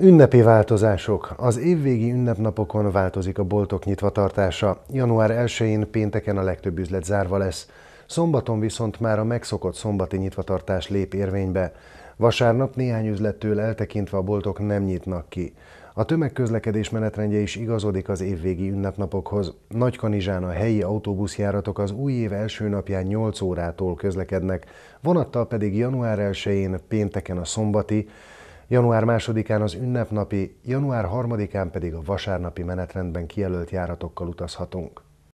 Ünnepi változások. Az évvégi ünnepnapokon változik a boltok nyitvatartása. Január 1-én pénteken a legtöbb üzlet zárva lesz. Szombaton viszont már a megszokott szombati nyitvatartás lép érvénybe. Vasárnap néhány üzlettől eltekintve a boltok nem nyitnak ki. A tömegközlekedés menetrendje is igazodik az évvégi ünnepnapokhoz. Nagykanizsán a helyi autóbuszjáratok az új év első napján 8 órától közlekednek, vonattal pedig január 1-én, pénteken a szombati, Január 2-án az ünnepnapi, január 3-án pedig a vasárnapi menetrendben kijelölt járatokkal utazhatunk.